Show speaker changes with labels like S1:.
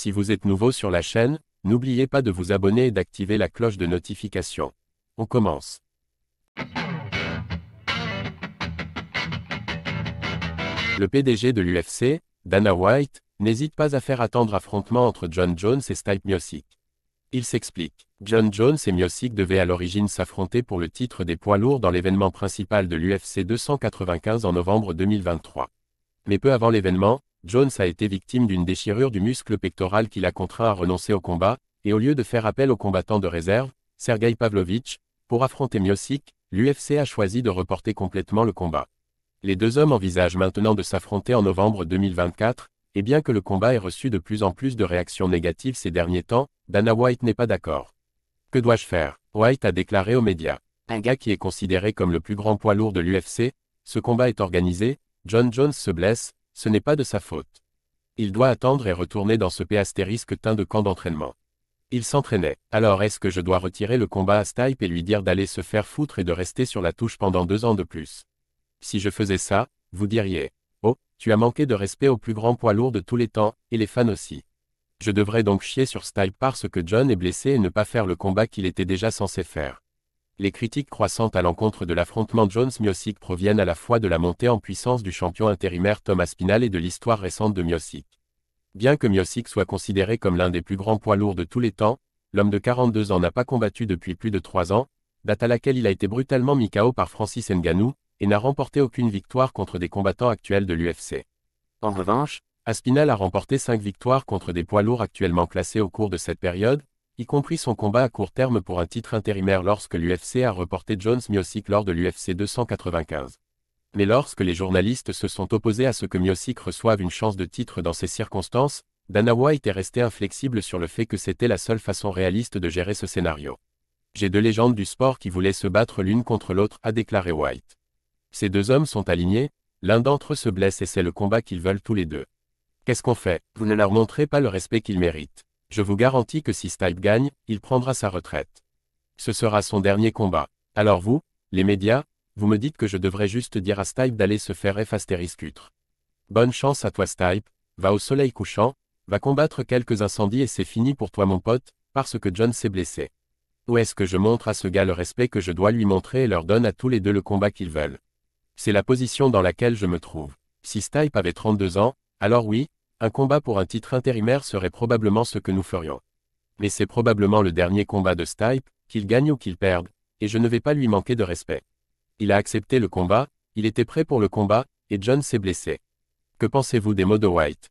S1: Si vous êtes nouveau sur la chaîne, n'oubliez pas de vous abonner et d'activer la cloche de notification. On commence. Le PDG de l'UFC, Dana White, n'hésite pas à faire attendre affrontement entre John Jones et Stipe Miocic. Il s'explique. John Jones et Miocic devaient à l'origine s'affronter pour le titre des poids lourds dans l'événement principal de l'UFC 295 en novembre 2023. Mais peu avant l'événement, Jones a été victime d'une déchirure du muscle pectoral qui l'a contraint à renoncer au combat, et au lieu de faire appel au combattant de réserve, Sergei Pavlovitch, pour affronter Miosic, l'UFC a choisi de reporter complètement le combat. Les deux hommes envisagent maintenant de s'affronter en novembre 2024, et bien que le combat ait reçu de plus en plus de réactions négatives ces derniers temps, Dana White n'est pas d'accord. Que dois-je faire White a déclaré aux médias. Un gars qui est considéré comme le plus grand poids lourd de l'UFC, ce combat est organisé, John Jones se blesse, ce n'est pas de sa faute. Il doit attendre et retourner dans ce P astérisque teint de camp d'entraînement. Il s'entraînait. Alors est-ce que je dois retirer le combat à Stipe et lui dire d'aller se faire foutre et de rester sur la touche pendant deux ans de plus Si je faisais ça, vous diriez Oh, tu as manqué de respect au plus grand poids lourd de tous les temps, et les fans aussi. Je devrais donc chier sur Stipe parce que John est blessé et ne pas faire le combat qu'il était déjà censé faire les critiques croissantes à l'encontre de l'affrontement jones miosic proviennent à la fois de la montée en puissance du champion intérimaire Thomas Aspinall et de l'histoire récente de Miosic. Bien que Miosic soit considéré comme l'un des plus grands poids lourds de tous les temps, l'homme de 42 ans n'a pas combattu depuis plus de 3 ans, date à laquelle il a été brutalement mis KO par Francis Nganou, et n'a remporté aucune victoire contre des combattants actuels de l'UFC. En revanche, Aspinal a remporté 5 victoires contre des poids lourds actuellement classés au cours de cette période, y compris son combat à court terme pour un titre intérimaire lorsque l'UFC a reporté Jones Miosic lors de l'UFC 295. Mais lorsque les journalistes se sont opposés à ce que Miosic reçoive une chance de titre dans ces circonstances, Dana White est resté inflexible sur le fait que c'était la seule façon réaliste de gérer ce scénario. J'ai deux légendes du sport qui voulaient se battre l'une contre l'autre, a déclaré White. Ces deux hommes sont alignés, l'un d'entre eux se blesse et c'est le combat qu'ils veulent tous les deux. Qu'est-ce qu'on fait Vous ne leur montrez pas le respect qu'ils méritent. Je vous garantis que si Stipe gagne, il prendra sa retraite. Ce sera son dernier combat. Alors vous, les médias, vous me dites que je devrais juste dire à Stipe d'aller se faire effacer Bonne chance à toi Stipe, va au soleil couchant, va combattre quelques incendies et c'est fini pour toi mon pote, parce que John s'est blessé. Ou est-ce que je montre à ce gars le respect que je dois lui montrer et leur donne à tous les deux le combat qu'ils veulent C'est la position dans laquelle je me trouve. Si Stipe avait 32 ans, alors oui, un combat pour un titre intérimaire serait probablement ce que nous ferions. Mais c'est probablement le dernier combat de Stipe, qu'il gagne ou qu'il perde, et je ne vais pas lui manquer de respect. Il a accepté le combat, il était prêt pour le combat, et John s'est blessé. Que pensez-vous des mots de White